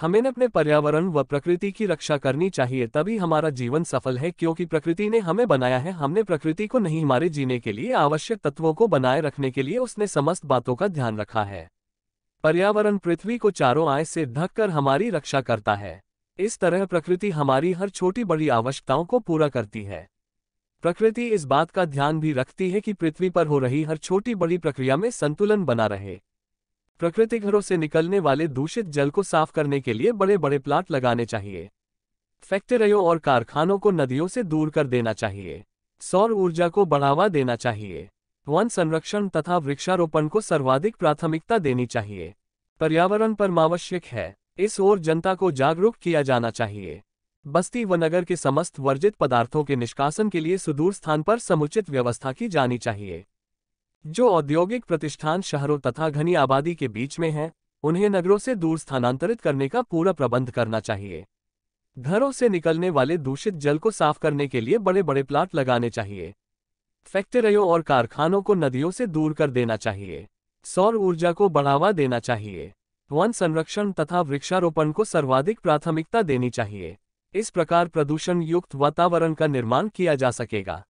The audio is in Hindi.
हमें अपने पर्यावरण व प्रकृति की रक्षा करनी चाहिए तभी हमारा जीवन सफल है क्योंकि प्रकृति ने हमें बनाया है हमने प्रकृति को नहीं हमारे जीने के लिए आवश्यक तत्वों को बनाए रखने के लिए उसने समस्त बातों का ध्यान रखा है पर्यावरण पृथ्वी को चारों आय से ढककर हमारी रक्षा करता है इस तरह प्रकृति हमारी हर छोटी बड़ी आवश्यकताओं को पूरा करती है प्रकृति इस बात का ध्यान भी रखती है कि पृथ्वी पर हो रही हर छोटी बड़ी प्रक्रिया में संतुलन बना रहे प्रकृति घरों से निकलने वाले दूषित जल को साफ करने के लिए बड़े बड़े प्लांट लगाने चाहिए फैक्ट्रियों और कारखानों को नदियों से दूर कर देना चाहिए सौर ऊर्जा को बढ़ावा देना चाहिए वन संरक्षण तथा वृक्षारोपण को सर्वाधिक प्राथमिकता देनी चाहिए पर्यावरण परमावश्यक है इस ओर जनता को जागरूक किया जाना चाहिए बस्ती व नगर के समस्त वर्जित पदार्थों के निष्कासन के लिए सुदूर स्थान पर समुचित व्यवस्था की जानी चाहिए जो औद्योगिक प्रतिष्ठान शहरों तथा घनी आबादी के बीच में हैं, उन्हें नगरों से दूर स्थानांतरित करने का पूरा प्रबंध करना चाहिए घरों से निकलने वाले दूषित जल को साफ करने के लिए बड़े बड़े प्लांट लगाने चाहिए फैक्ट्रियों और कारखानों को नदियों से दूर कर देना चाहिए सौर ऊर्जा को बढ़ावा देना चाहिए वन संरक्षण तथा वृक्षारोपण को सर्वाधिक प्राथमिकता देनी चाहिए इस प्रकार प्रदूषण युक्त वातावरण का निर्माण किया जा सकेगा